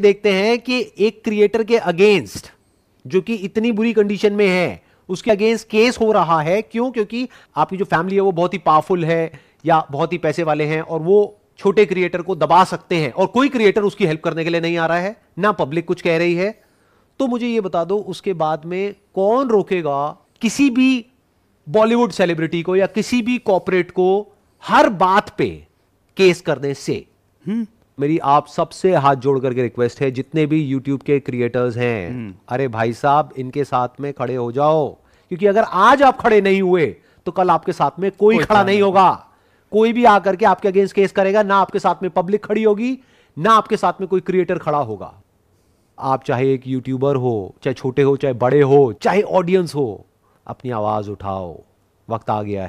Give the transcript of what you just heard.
देखते हैं कि एक क्रिएटर के अगेंस्ट जो कि इतनी बुरी कंडीशन में है उसके अगेंस्ट केस हो रहा है क्यों क्योंकि आपकी जो फैमिली है वो बहुत ही पावरफुल है या बहुत ही पैसे वाले हैं और वो छोटे क्रिएटर को दबा सकते हैं और कोई क्रिएटर उसकी हेल्प करने के लिए नहीं आ रहा है ना पब्लिक कुछ कह रही है तो मुझे ये बता दो उसके बाद में कौन रोकेगा किसी भी बॉलीवुड सेलिब्रिटी को या किसी भी कॉपोरेट को हर बात पे केस करने से हुँ? हम्म। मेरी आप सबसे हाथ जोड़ करके रिक्वेस्ट है जितने भी यूट्यूब के क्रिएटर्स हैं हम्म। अरे भाई साहब इनके साथ में खड़े हो जाओ क्योंकि अगर आज आप खड़े नहीं हुए तो कल आपके साथ में कोई, कोई खड़ा नहीं होगा कोई भी आकर के आपके अगेंस्ट केस करेगा ना आपके साथ में पब्लिक खड़ी होगी ना आपके साथ में कोई क्रिएटर खड़ा होगा आप चाहे एक यूट्यूबर हो चाहे छोटे हो चाहे बड़े हो चाहे ऑडियंस हो अपनी आवाज उठाओ वक्त आ गया है